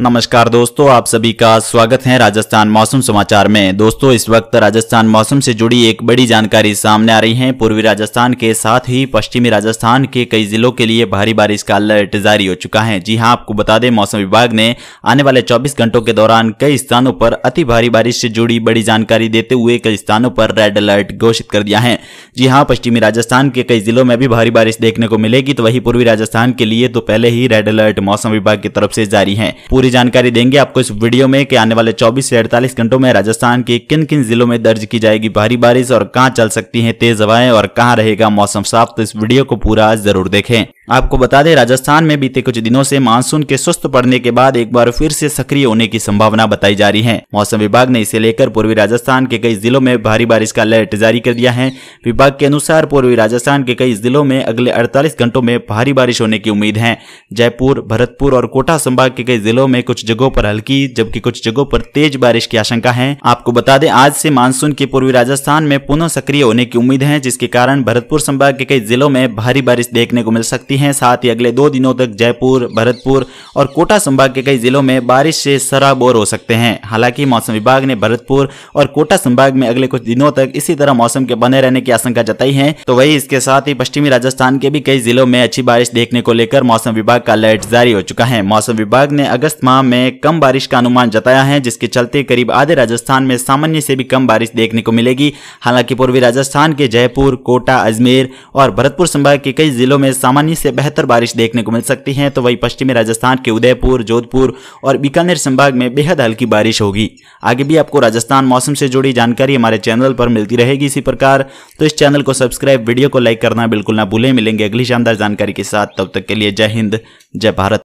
नमस्कार दोस्तों आप सभी का स्वागत है राजस्थान मौसम समाचार में दोस्तों इस वक्त राजस्थान मौसम से जुड़ी एक बड़ी जानकारी सामने आ रही है पूर्वी राजस्थान के साथ ही पश्चिमी राजस्थान के कई जिलों के लिए भारी बारिश का अलर्ट जारी हो चुका है जी हां आपको बता दें मौसम विभाग ने आने वाले चौबीस घंटों के दौरान कई स्थानों पर अति भारी बारिश से जुड़ी बड़ी जानकारी देते हुए कई स्थानों पर रेड अलर्ट घोषित कर दिया है जी हाँ पश्चिमी राजस्थान के कई जिलों में भी भारी बारिश देखने को मिलेगी तो वही पूर्वी राजस्थान के लिए तो पहले ही रेड अलर्ट मौसम विभाग की तरफ से जारी है पूरी पूरी जानकारी देंगे आपको इस वीडियो में कि आने वाले 24 से 48 घंटों में राजस्थान के किन किन जिलों में दर्ज की जाएगी भारी बारिश और कहाँ चल सकती है तेज हवाएं और कहाँ रहेगा मौसम साफ तो इस वीडियो को पूरा जरूर देखें आपको बता दें राजस्थान में बीते कुछ दिनों से मानसून के सुस्त पड़ने के बाद एक बार फिर से सक्रिय होने की संभावना बताई जा रही है मौसम विभाग ने इसे लेकर पूर्वी राजस्थान के कई जिलों में भारी बारिश का अलर्ट जारी कर दिया है विभाग के अनुसार पूर्वी राजस्थान के कई जिलों में अगले अड़तालीस घंटों में भारी बारिश होने की उम्मीद है जयपुर भरतपुर और कोटा संभाग के कई जिलों में में कुछ जगहों पर हल्की जबकि कुछ जगहों पर तेज बारिश की आशंका है आपको बता दें आज से मानसून के पूर्वी राजस्थान में पुनः सक्रिय होने की उम्मीद है जिसके कारण भरतपुर संभाग के कई जिलों में भारी बारिश देखने को मिल सकती है साथ ही अगले दो दिनों तक जयपुर भरतपुर और कोटा संभाग के कई जिलों में बारिश से सराबोर हो सकते हैं हालांकि मौसम विभाग ने भरतपुर और कोटा संभाग में अगले कुछ दिनों तक इसी तरह मौसम के बने रहने की आशंका जताई है तो वही इसके साथ ही पश्चिमी राजस्थान के भी कई जिलों में अच्छी बारिश देखने को लेकर मौसम विभाग का अलर्ट जारी हो चुका है मौसम विभाग ने अगस्त माह में कम बारिश का अनुमान जताया है जिसके चलते करीब आधे राजस्थान में सामान्य से भी कम बारिश देखने को मिलेगी हालांकि पूर्वी राजस्थान के जयपुर कोटा अजमेर और भरतपुर संभाग के कई जिलों में सामान्य से बेहतर बारिश देखने को मिल सकती है तो वही पश्चिमी राजस्थान के उदयपुर जोधपुर और बीकानेर संभाग में बेहद हल्की बारिश होगी आगे भी आपको राजस्थान मौसम से जुड़ी जानकारी हमारे चैनल पर मिलती रहेगी इसी प्रकार तो इस चैनल को सब्सक्राइब वीडियो को लाइक करना बिल्कुल ना भूलें मिलेंगे अगली शानदार जानकारी के साथ तब तक के लिए जय हिंद जय भारत